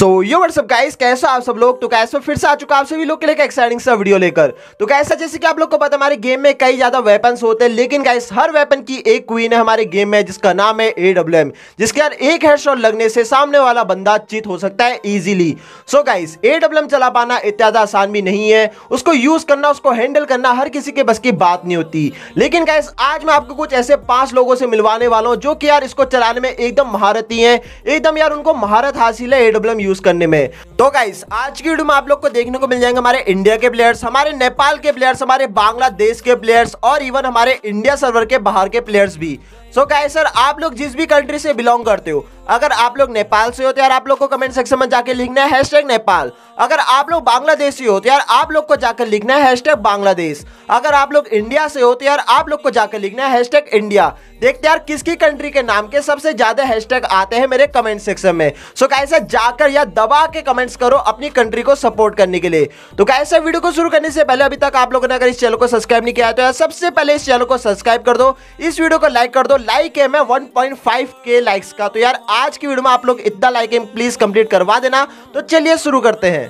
सो यो WhatsApp guys कैसे आप सब लोग तो कैसे फिर से आ चुका आप सभी लोग के लिए एक्साइटिंग सा वीडियो लेकर तो कैसा जैसे कि आप लोग को पता हमारे गेम में कई ज्यादा वेपन्स होते हैं लेकिन गाइस हर वेपन की एक क्वीन है हमारे गेम में जिसका नाम है ए डब्ल्यू एम जिसके यार एक हेडशॉट लगने से सामने वाला बंदा चीत हो सकता है easily so guys A W M चला पाना इतना आसान भी नहीं है उसको यूज करना उसको हैंडल करना हर किसी के बस की बात नहीं होती लेकिन गाइस आज मैं आपको कुछ ऐसे पांच लोगों से मिलवाने वाला हूँ जो कि यार इसको चलाने में एकदम महारती है एकदम यार उनको महारत हासिल है ए डब्ल्यू एम यूज करने में तो गाइस आज की वीडियो में आप लोग को देखने को मिल जाएंगे हमारे इंडिया के प्लेयर्स हमारे नेपाल के प्लेयर्स हमारे बांग्लादेश के प्लेयर्स और इवन हमारे इंडिया सर्वर के बाहर के प्लेयर्स भी सो क्या सर आप लोग जिस भी कंट्री से बिलोंग करते हो अगर आप लोग नेपाल से हो तो यार आप लोग को कमेंट सेक्शन में जाकर लिखना है हैशटैग नेपाल अगर आप लोग बांग्लादेश से हो तो यार आप लोग को जाकर लिखना है हैशटैग बांग्लादेश अगर आप लोग इंडिया से हो तो यार आप लोग को जाकर लिखना है हैशटैग इंडिया देखते यार किसकी कंट्री के नाम के सबसे ज्यादा हैशटैग आते हैं मेरे कमेंट सेक्शन में सो so, सर जाकर या दबा के कमेंट्स करो अपनी कंट्री को सपोर्ट करने के लिए तो सर वीडियो को शुरू करने से पहले अभी तक आप लोगों ने अगर इस चैनल को सब्सक्राइब नहीं किया तो यार सबसे पहले इस चैनल को सब्सक्राइब कर दो इस वीडियो को लाइक कर दो लाइक एम है 1.5 के लाइक्स का तो यार आज की वीडियो में आप लोग इतना लाइक एम प्लीज कंप्लीट करवा देना तो चलिए शुरू करते हैं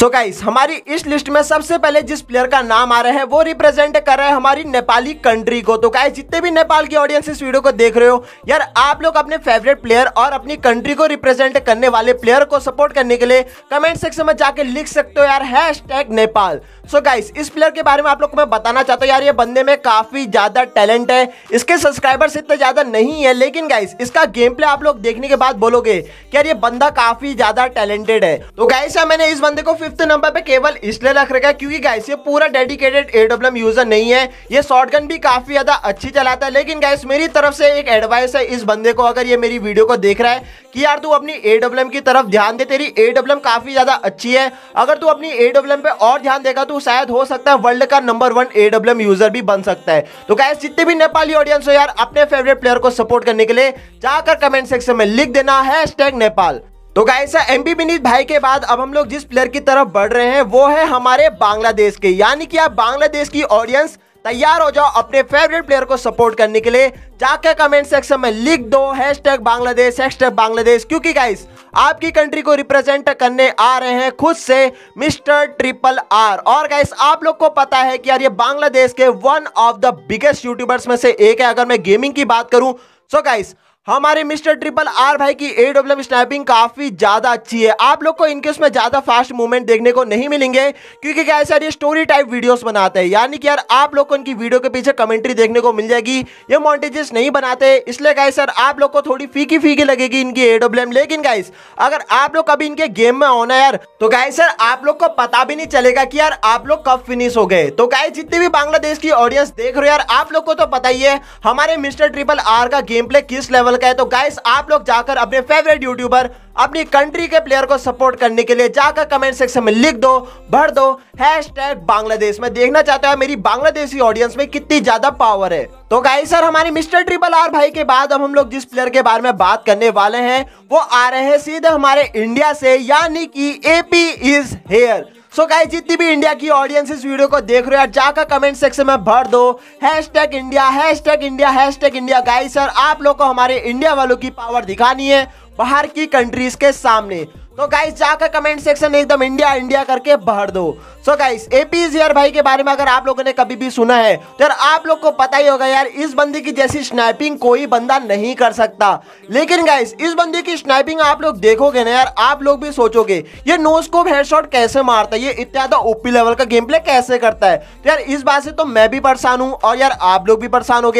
सो गाइस हमारी इस लिस्ट में सबसे पहले जिस प्लेयर का नाम आ रहा है वो रिप्रेजेंट कर रहा है हमारी नेपाली कंट्री को तो गाइस जितने भी नेपाल की ऑडियंस इस वीडियो को देख रहे हो यार आप लोग अपने फेवरेट प्लेयर और अपनी कंट्री को रिप्रेजेंट करने वाले प्लेयर को सपोर्ट करने के लिए कमेंट सेक्शन में जाके लिख सकते हो यार हैश नेपाल सो गाइस इस प्लेयर के बारे में आप लोग को मैं बताना चाहता हूँ यार ये बंदे में काफी ज्यादा टैलेंट है इसके सब्सक्राइबर्स इतने ज्यादा नहीं है लेकिन गाइस इसका गेम प्ले आप लोग देखने के बाद बोलोगे कि यार ये बंदा काफी ज्यादा टैलेंटेड है तो गाइस मैंने इस बंदे को फिफ्थ नंबर पे केवल इसलिए रख रखा है क्योंकि गाइस ये पूरा डेडिकेटेड एडब्ल्यूएम यूजर नहीं है ये शॉटगन भी काफी ज्यादा अच्छी चलाता है लेकिन गाइस मेरी तरफ से एक एडवाइस है इस बंदे को अगर ये मेरी वीडियो को देख रहा है कि यार तू अपनी एडब्ल्यूएम की तरफ ध्यान दे तेरी एडब्ल्यूएम काफी ज्यादा अच्छी है अगर तू अपनी एडब्ल्यूएम पे और ध्यान देगा तो शायद हो सकता है वर्ल्ड का नंबर वन एडब्ल्यूएम यूजर भी बन सकता है तो गाइस जितने भी नेपाली ऑडियंस हो यार अपने फेवरेट प्लेयर को सपोर्ट करने के लिए जाकर कमेंट सेक्शन में लिख देना है नेपाल तो गाइस एम बी विनीत भाई के बाद अब हम लोग जिस प्लेयर की तरफ बढ़ रहे हैं वो है हमारे बांग्लादेश के यानी कि आप बांग्लादेश की ऑडियंस तैयार हो जाओ अपने फेवरेट प्लेयर को सपोर्ट करने के लिए जाकर कमेंट सेक्शन में लिख दो हैश बांग्लादेश हैश बांग्लादेश क्योंकि गाइस आपकी कंट्री को रिप्रेजेंट करने आ रहे हैं खुद से मिस्टर ट्रिपल आर और गाइस आप लोग को पता है कि यार ये बांग्लादेश के one of the biggest YouTubers में से एक है अगर मैं गेमिंग की बात करूं सो so गाइस हमारे मिस्टर ट्रिपल आर भाई की ए डब्ल्यू स्नैपिंग काफ़ी ज़्यादा अच्छी है आप लोग को इनके उसमें ज़्यादा फास्ट मूवमेंट देखने को नहीं मिलेंगे क्योंकि क्या सर ये स्टोरी टाइप वीडियोस बनाते हैं यानी कि यार आप लोग को इनकी वीडियो के पीछे कमेंट्री देखने को मिल जाएगी ये मॉन्टेजेस नहीं बनाते इसलिए गाय सर आप लोग को थोड़ी फीकी फीकी लगेगी इनकी ए डब्ल्यू लेकिन गाइस अगर आप लोग कभी इनके गेम में होना यार तो गाय सर आप लोग को पता भी नहीं चलेगा कि यार आप लोग कब फिनिश हो गए तो गाय जितनी भी बांग्लादेश की ऑडियंस देख रहे हो यार आप लोग को तो पता ही है हमारे मिस्टर ट्रिपल आर का गेम प्ले किस लेवल चैनल का है तो गाइस आप लोग जाकर अपने फेवरेट यूट्यूबर अपनी कंट्री के प्लेयर को सपोर्ट करने के लिए जाकर कमेंट सेक्शन में लिख दो भर दो हैश बांग्लादेश में देखना चाहता है मेरी बांग्लादेशी ऑडियंस में कितनी ज्यादा पावर है तो गाइस सर हमारे मिस्टर ट्रिपल आर भाई के बाद अब हम लोग जिस प्लेयर के बारे में बात करने वाले हैं वो आ रहे हैं सीधे हमारे इंडिया से यानी कि AP is here so so guys जितनी भी इंडिया की ऑडियंस इस वीडियो को देख रहे हो जाकर कमेंट सेक्शन में भर दो hashtag India hashtag India hashtag India guys sir आप लोग को हमारे इंडिया वालों की पावर दिखानी है बाहर की कंट्रीज के सामने तो गाइस जाकर कमेंट सेक्शन एकदम इंडिया इंडिया करके भर दो सो गाइस एपी जियर भाई के बारे में अगर आप लोगों ने कभी भी सुना है तो यार आप लोग को पता ही होगा यार इस बंदी की जैसी स्नैपिंग कोई बंदा नहीं कर सकता लेकिन गाइस इस बंदी की स्नैपिंग आप लोग देखोगे ना यार आप लोग भी सोचोगे ये नो स्कोप हेडशॉट कैसे मारता है ये इतना ज्यादा ओपी लेवल का गेम प्ले कैसे करता है तो यार इस बात से तो मैं भी परेशान हूँ और यार आप लोग भी परेशान हो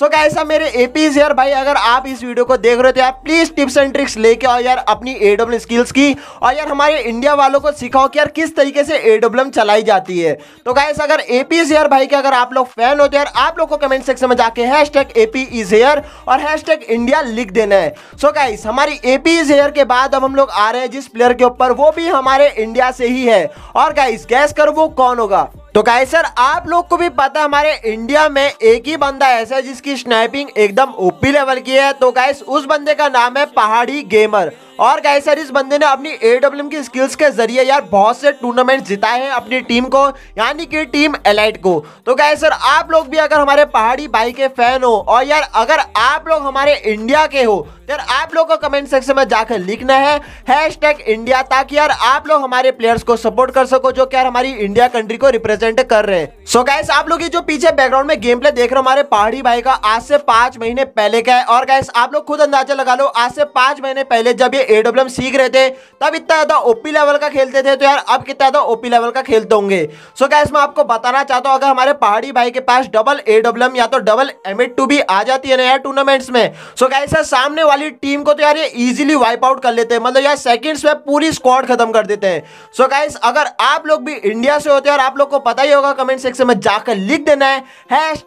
सो गाइस अब मेरे एपी जियर भाई अगर आप इस वीडियो को देख रहे हो तो यार प्लीज टिप्स एंड ट्रिक्स लेके आओ यार अपनी एडब्ल्यू स्किल्स की और यार हमारे इंडिया वालों को सिखाओ कि यार किस तरीके से एडब्ल्यू चलाई जाती है तो गाइस अगर एपी इज हेयर भाई के अगर आप लोग फैन हो तो यार आप लोग को कमेंट सेक्शन में जाके hashtag AP is here और हैश टैग इंडिया लिख देना है सो so गाइस हमारी एपी इज हेयर के बाद अब हम लोग आ रहे हैं जिस प्लेयर के ऊपर वो भी हमारे इंडिया से ही है और गाइस गैस कर वो कौन होगा तो गाइस सर आप लोग को भी पता हमारे इंडिया में एक ही बंदा ऐसा है जिसकी स्नैपिंग एकदम ओपी लेवल की है तो गाइस उस बंदे का नाम है पहाड़ी गेमर और गाइस सर इस बंदे ने अपनी ए की स्किल्स के जरिए यार बहुत से टूर्नामेंट जिताए हैं अपनी टीम को यानी कि टीम एलाइट को तो गाइस सर आप लोग भी अगर हमारे पहाड़ी भाई के फैन हो और यार अगर आप लोग हमारे इंडिया के हो यार आप लोग को कमेंट सेक्शन में जाकर लिखना है हैशटैग इंडिया ताकि यार आप लोग हमारे प्लेयर्स को सपोर्ट कर सको जो कि यार हमारी इंडिया कंट्री को रिप्रेजेंट कर रहे हैं सो गैस आप लोग जो पीछे बैकग्राउंड में गेम प्ले देख रहे हो हमारे पहाड़ी भाई का आज से पांच महीने पहले का है और गैस आप लोग खुद अंदाजा लगा लो आज से पांच महीने पहले जब ये एडब्ल्यू सीख रहे थे तब इतना ज्यादा ओपी लेवल का खेलते थे तो यार अब कितना ज्यादा ओपी लेवल का खेलते होंगे सो गैस मैं आपको बताना चाहता हूँ अगर हमारे पहाड़ी भाई के पास डबल एडब्ल्यू या तो डबल एम टू भी आ जाती है ना यार टूर्नामेंट्स में सो गैस सामने वाली टीम को तो यार ये इजीली वाइप आउट कर लेते हैं मतलब यार सेकंड्स में पूरी स्क्वाड खत्म कर देते हैं सो गाइस अगर आप लोग भी इंडिया से होते हैं और आप लोग को पता ही होगा कमेंट सेक्शन में जाकर लिख देना है hash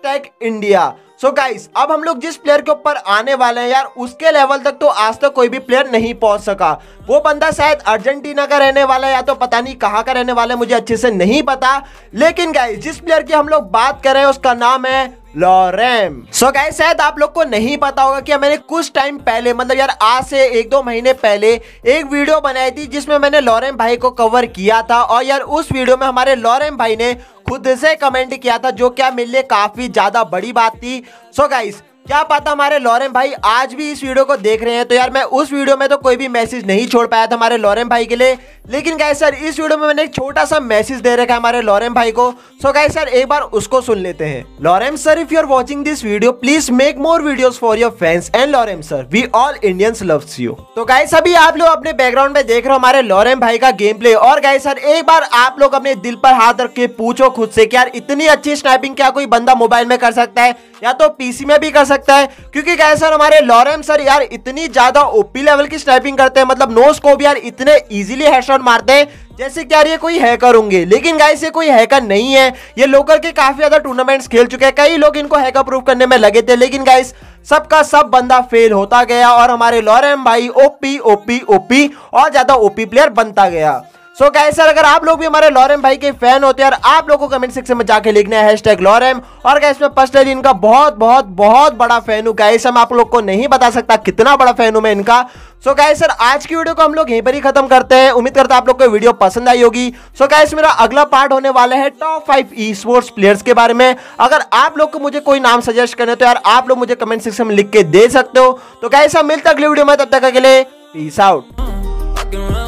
India so so guys अब हम लोग जिस प्लेयर के ऊपर आने वाले हैं यार उसके लेवल तक तो आज तक कोई भी प्लेयर नहीं पहुंच सका वो बंदा शायद अर्जेंटीना का रहने वाला है या तो पता नहीं कहाँ का रहने वाला है मुझे अच्छे से नहीं पता लेकिन गाइस जिस प्लेयर की हम लोग बात कर रहे हैं उसका नाम है लॉरेम सो गाइस शायद आप लोग को नहीं पता होगा कि मैंने कुछ टाइम पहले मतलब यार आज से एक दो महीने पहले एक वीडियो बनाई थी जिसमें मैंने लॉरेम भाई को कवर किया था और यार उस वीडियो में हमारे लॉरेम भाई ने खुद से कमेंट किया था जो क्या मेरे लिए काफ़ी ज़्यादा बड़ी बात थी सो so गाइस क्या पता हमारे लॉरेन भाई आज भी इस वीडियो को देख रहे हैं तो यार मैं उस वीडियो में तो कोई भी मैसेज नहीं छोड़ पाया था हमारे लॉरेन भाई के लिए लेकिन गाय सर इस वीडियो में मैंने एक छोटा सा मैसेज दे रखा है हमारे लॉरेन भाई को सो गाय सर एक बार उसको सुन लेते हैं Lauren sir if you are watching this video please make more video for your friends and Lauren sir we all Indians love you तो गाय सभी आप लोग अपने बैकग्राउंड में देख रहे हो हमारे लॉरेन भाई का गेम प्ले और गाय सर एक बार आप लोग अपने दिल पर हाथ रख के पूछो खुद से यार इतनी अच्छी स्नैपिंग क्या कोई बंदा मोबाइल में कर सकता है या तो पीसी में भी कर सकता सकता है क्योंकि क्या सर हमारे लॉरेम सर यार इतनी ज्यादा ओपी लेवल की स्नाइपिंग करते हैं मतलब नोस को भी यार इतने इजीली हेडशॉट मारते हैं जैसे कि यार ये कोई हैकर होंगे लेकिन गाइस ये कोई हैकर नहीं है ये लोकल के काफी ज्यादा टूर्नामेंट्स खेल चुके हैं कई लोग इनको हैकर प्रूफ करने में लगे थे लेकिन गाइस सबका सब बंदा फेल होता गया और हमारे लॉरेम भाई ओपी ओपी ओपी और ज्यादा ओपी प्लेयर बनता गया सो so guys, सर अगर आप लोग भी हमारे लॉरेम भाई के फैन होते हैं और आप लोगों को कमेंट सेक्शन में जाके लिखना है हैशटैग लॉरेम और गैस मैं पर्सनली इनका बहुत बहुत बहुत बड़ा फैन हूँ गाइस मैं आप लोग को नहीं बता सकता कितना बड़ा फैन हूँ मैं इनका सो so गाइस सर आज की वीडियो को हम लोग यहीं पर ही खत्म करते हैं उम्मीद करता आप लोग को वीडियो पसंद आई होगी सो so गाइस मेरा अगला पार्ट होने वाला है top five esports players के बारे में अगर आप लोग को मुझे कोई नाम सजेस्ट करने तो यार आप लोग मुझे कमेंट सेक्शन में लिख के दे सकते हो तो गाइस हम मिलते अगली वीडियो में तब तक के लिए पीस आउट